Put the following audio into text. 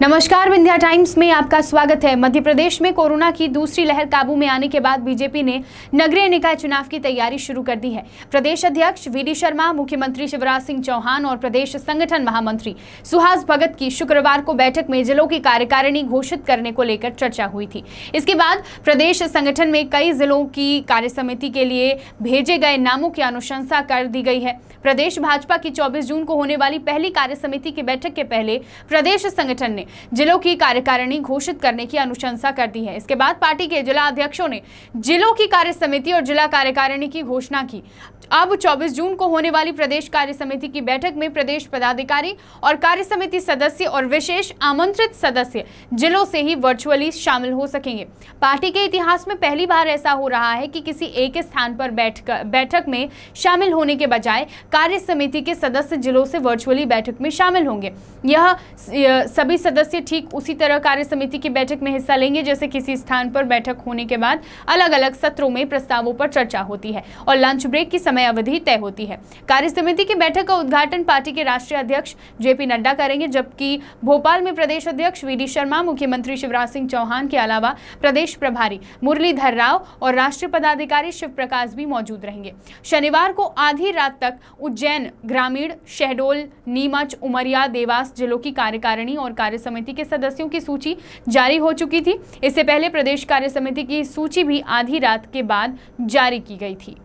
नमस्कार विंध्या टाइम्स में आपका स्वागत है मध्य प्रदेश में कोरोना की दूसरी लहर काबू में आने के बाद बीजेपी ने नगरीय निकाय चुनाव की तैयारी शुरू कर दी है प्रदेश अध्यक्ष वीडी शर्मा मुख्यमंत्री शिवराज सिंह चौहान और प्रदेश संगठन महामंत्री सुहास भगत की शुक्रवार को बैठक में जिलों की कार्यकारिणी घोषित करने को लेकर चर्चा हुई थी इसके बाद प्रदेश संगठन में कई जिलों की कार्य समिति के लिए भेजे गए नामों की अनुशंसा कर दी गई है प्रदेश भाजपा की 24 जून को होने वाली पहली कार्य समिति की बैठक के पहले प्रदेश संगठन ने जिलों की कार्यकारिणी घोषित करने की अनुशंसा कर दी है इसके बाद पार्टी के जिला अध्यक्षों ने जिलों की कार्य समिति और जिला कार्यकारिणी की घोषणा की अब 24 जून को होने वाली प्रदेश कार्य समिति की बैठक में प्रदेश पदाधिकारी और कार्य समिति सदस्य और विशेष आमंत्रित सदस्य जिलों से ही वर्चुअली शामिल हो सकेंगे पार्टी के इतिहास में पहली बार ऐसा हो रहा है कि किसी एक स्थान पर बैठ बैठक में शामिल होने के बजाय कार्य समिति के सदस्य जिलों से वर्चुअली बैठक में शामिल होंगे यह सभी सदस्य ठीक उसी तरह कार्य समिति की बैठक में हिस्सा लेंगे जैसे किसी स्थान पर बैठक होने के बाद अलग अलग सत्रों में प्रस्तावों पर चर्चा होती है और लंच ब्रेक की समय अवधि तय होती है कार्य समिति की बैठक का उद्घाटन पार्टी के राष्ट्रीय अध्यक्ष जेपी नड्डा करेंगे जबकि भोपाल में प्रदेश अध्यक्ष वी शर्मा मुख्यमंत्री शिवराज सिंह चौहान के अलावा प्रदेश प्रभारी मुरलीधर राव और राष्ट्रीय पदाधिकारी शिव प्रकाश भी मौजूद रहेंगे शनिवार को आधी रात तक उज्जैन ग्रामीण शहडोल नीमच उमरिया देवास जिलों की कार्यकारिणी और कार्य समिति के सदस्यों की सूची जारी हो चुकी थी इससे पहले प्रदेश कार्य समिति की सूची भी आधी रात के बाद जारी की गई थी